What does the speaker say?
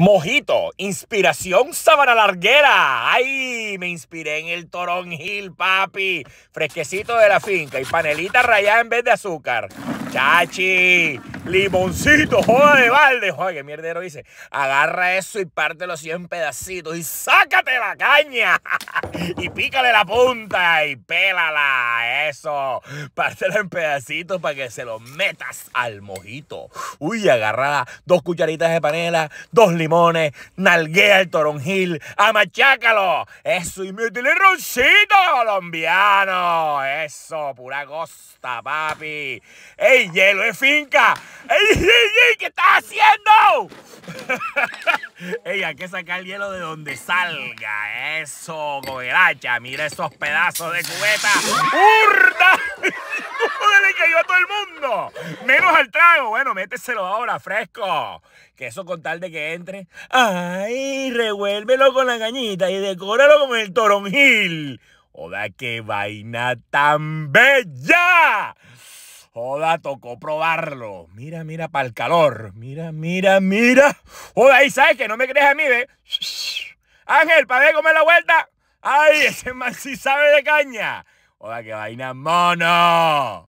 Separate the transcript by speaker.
Speaker 1: Mojito, inspiración sábana Larguera. Ay, me inspiré en el Torón Hill, papi. Fresquecito de la finca y panelita rayada en vez de azúcar. Chachi, Limoncito, joda de balde. Joder, qué mierdero dice. Agarra eso y pártelo así en pedacitos y sácate la caña. y pícale la punta y pélala. Eso. Pártelo en pedacitos para que se lo metas al mojito. Uy, agarra dos cucharitas de panela, dos limones, nalguea el toronjil, amachácalo. Eso y mi roncito colombiano. Eso, pura costa, papi. ¡Ey, hielo es finca! ¡Ey, qué estás haciendo! Ey, hay que sacar el hielo de donde salga. Eso, hacha. Mira esos pedazos de cubeta. ¡Joder, le cayó a todo el mundo! Menos al trago. Bueno, méteselo ahora, fresco. Que eso con tal de que entre. ¡Ay! Revuélvelo con la cañita y decóralo con el toronjil. ¡Oda, qué vaina tan bella! Joda, tocó probarlo. Mira, mira, para el calor. Mira, mira, mira. Joda, ahí sabes que no me crees a mí, ¿ve? Ángel, para cómo la vuelta. Ay, ese man sí sabe de caña. Joda, qué vaina mono.